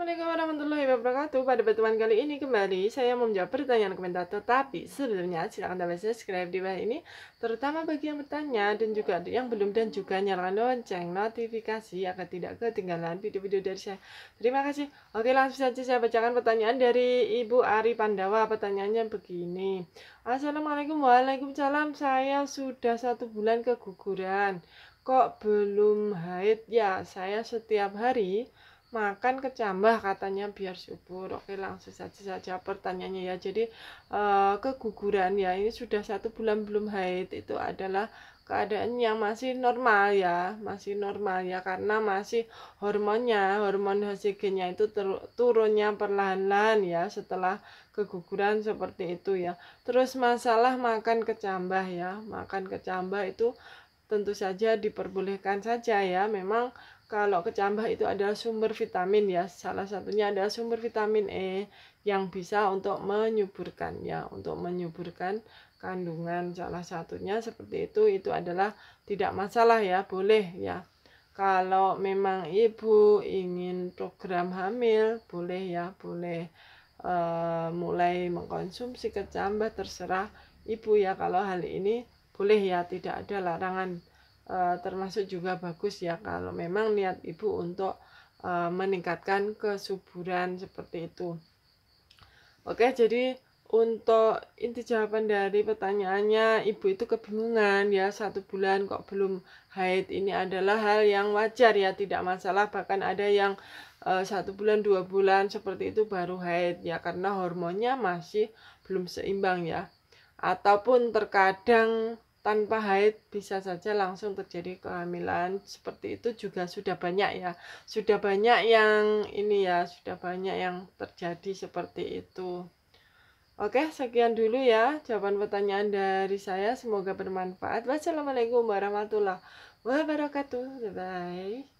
Assalamualaikum warahmatullahi wabarakatuh Pada pertemuan kali ini kembali saya mau menjawab pertanyaan komentar Tetapi sebelumnya silahkan tambah subscribe di bawah ini Terutama bagi yang bertanya dan juga yang belum Dan juga nyalakan lonceng notifikasi Agar tidak ketinggalan video-video dari saya Terima kasih Oke langsung saja saya bacakan pertanyaan dari Ibu Ari Pandawa Pertanyaannya begini Assalamualaikum Waalaikumsalam Saya sudah satu bulan keguguran Kok belum haid ya Saya setiap hari makan kecambah katanya biar subur oke langsung saja saja pertanyaannya ya jadi uh, keguguran ya ini sudah satu bulan belum haid itu adalah keadaan yang masih normal ya masih normal ya karena masih hormonnya hormon HCG-nya itu turunnya perlahan-lahan ya setelah keguguran seperti itu ya terus masalah makan kecambah ya makan kecambah itu tentu saja diperbolehkan saja ya. Memang kalau kecambah itu adalah sumber vitamin ya. Salah satunya adalah sumber vitamin E yang bisa untuk menyuburkan ya, untuk menyuburkan kandungan salah satunya seperti itu itu adalah tidak masalah ya, boleh ya. Kalau memang ibu ingin program hamil, boleh ya, boleh e, mulai mengkonsumsi kecambah terserah ibu ya kalau hal ini boleh ya tidak ada larangan Eh, termasuk juga bagus ya kalau memang niat ibu untuk uh, meningkatkan kesuburan seperti itu oke jadi untuk inti jawaban dari pertanyaannya ibu itu kebingungan ya satu bulan kok belum haid ini adalah hal yang wajar ya tidak masalah bahkan ada yang e, satu bulan dua bulan seperti itu baru haid ya karena hormonnya masih belum seimbang ya ataupun terkadang tanpa haid bisa saja langsung terjadi kehamilan seperti itu juga sudah banyak ya sudah banyak yang ini ya sudah banyak yang terjadi seperti itu Oke sekian dulu ya jawaban pertanyaan dari saya semoga bermanfaat wassalamualaikum warahmatullahi wabarakatuh bye, -bye.